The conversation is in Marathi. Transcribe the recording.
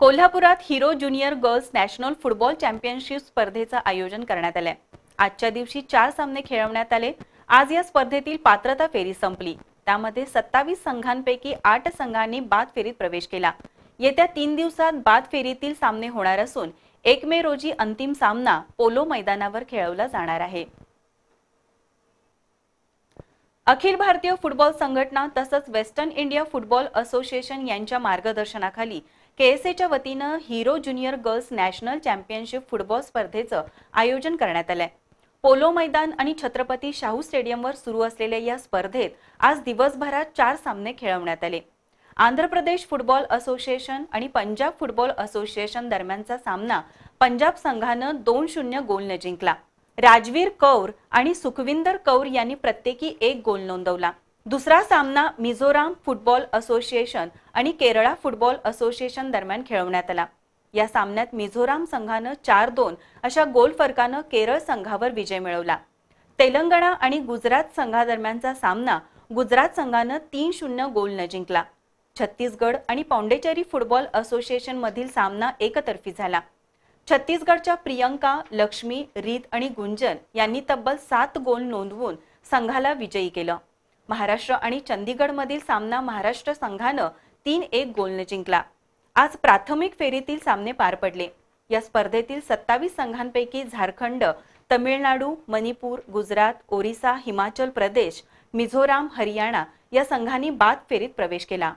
कोल्हापुरात hero junior girls national football championship स्पर्धेचं आयोजन करण्यात आलंय आजच्या दिवशी चार सामने खेळवण्यात आले आज या स्पर्धेतील पात्रता फेरी संपली त्यामध्ये सत्तावीस संघांपैकी आठ संघांनी बाद फेरीत प्रवेश केला येत्या तीन दिवसात बाद फेरीतील सामने होणार असून एक मे रोजी अंतिम सामना पोलो मैदानावर खेळवला जाणार आहे अखिल भारतीय फुटबॉल संघटना तसंच वेस्टर्न इंडिया फुटबॉल असोसिएशन यांच्या मार्गदर्शनाखाली केएसएच्या वतीनं hero junior girls national championship football स्पर्धेचं आयोजन करण्यात आलंय पोलो मैदान आणि छत्रपती शाहू स्टेडियमवर सुरू असलेल्या या स्पर्धेत आज दिवसभरात चार सामने खेळवण्यात आले आंध्र प्रदेश फुटबॉल असोसिएशन आणि पंजाब फुटबॉल असोसिएशन दरम्यानचा सामना पंजाब संघानं दोन शून्य गोलने जिंकला राजवीर कौर आणि सुखविंदर कौर यांनी प्रत्येकी एक गोल नोंदवला दुसरा सामना मिझोराम फुटबॉल असोसिएशन आणि केरळा फुटबॉल असोसिएशन दरम्यान खेळवण्यात आला या सामन्यात मिझोराम संघानं चार दोन अशा गोल फरकानं केरळ संघावर विजय मिळवला तेलंगणा आणि गुजरात संघादरम्यानचा सामना गुजरात संघानं तीन शून्य गोल न जिंकला छत्तीसगड आणि पौंडेचेरी फुटबॉल असोसिएशन मधील सामना एकतर्फी झाला छत्तीसगडच्या प्रियंका लक्ष्मी रीत आणि गुंजन यांनी तब्बल सात गोल नोंदवून संघाला विजयी केलं महाराष्ट्र आणि चंदीगडमधील सामना महाराष्ट्र संघानं तीन एक गोलने जिंकला आज प्राथमिक फेरीतील सामने पार पडले या स्पर्धेतील सत्तावीस संघांपैकी झारखंड तमिळनाडू मणिपूर गुजरात ओरिसा हिमाचल प्रदेश मिझोराम हरियाणा या संघांनी बाद फेरीत प्रवेश केला